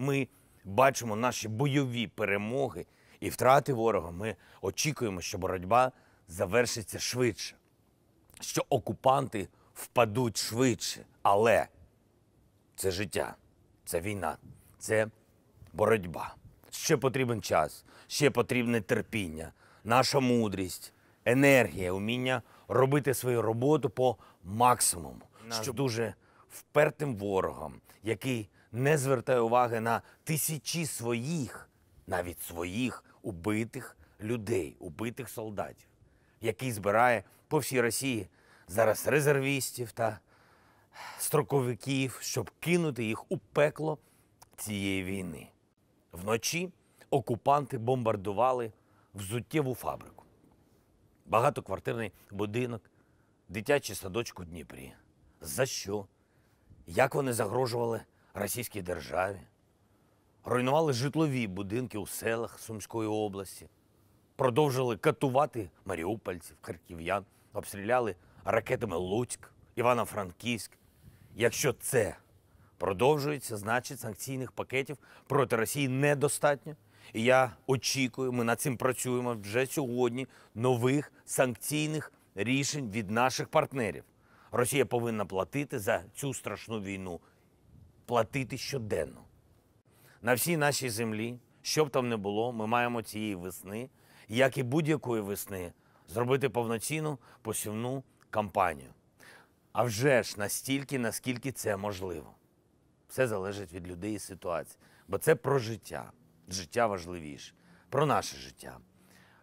Ми бачимо наші бойові перемоги і втрати ворога. Ми очікуємо, що боротьба завершиться швидше, що окупанти впадуть швидше. Але це життя, це війна, це боротьба. Ще потрібен час, ще потрібне терпіння, наша мудрість, енергія, уміння робити свою роботу по максимуму, Нас... що дуже впертим ворогом, який не звертає уваги на тисячі своїх, навіть своїх убитих людей, убитих солдатів, який збирає по всій Росії зараз резервістів та строковиків, щоб кинути їх у пекло цієї війни. Вночі окупанти бомбардували взуттєву фабрику, багатоквартирний будинок, дитячий садочку у Дніпрі. За що? Як вони загрожували Російській державі, руйнували житлові будинки у селах Сумської області, продовжили катувати маріупольців, харків'ян, обстріляли ракетами Луцьк, Івано-Франківськ. Якщо це продовжується, значить санкційних пакетів проти Росії недостатньо. І я очікую, ми над цим працюємо вже сьогодні нових санкційних рішень від наших партнерів. Росія повинна платити за цю страшну війну платити щоденно. На всій нашій землі, що б там не було, ми маємо цієї весни, як і будь-якої весни, зробити повноцінну посівну кампанію. А вже ж настільки, наскільки це можливо. Все залежить від людей і ситуації. Бо це про життя. Життя важливіше, про наше життя,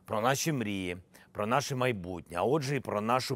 про наші мрії, про наше майбутнє, а отже, і про нашу